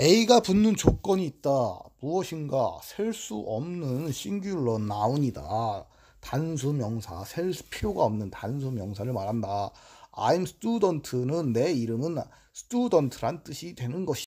A가 붙는 조건이 있다. 무엇인가? 셀 수 없는 싱귤러 나운이다. 단수 명사, 셀 필요가 없는 단수 명사를 말한다. I'm student는 내 이름은 student란 뜻이 되는 것이다.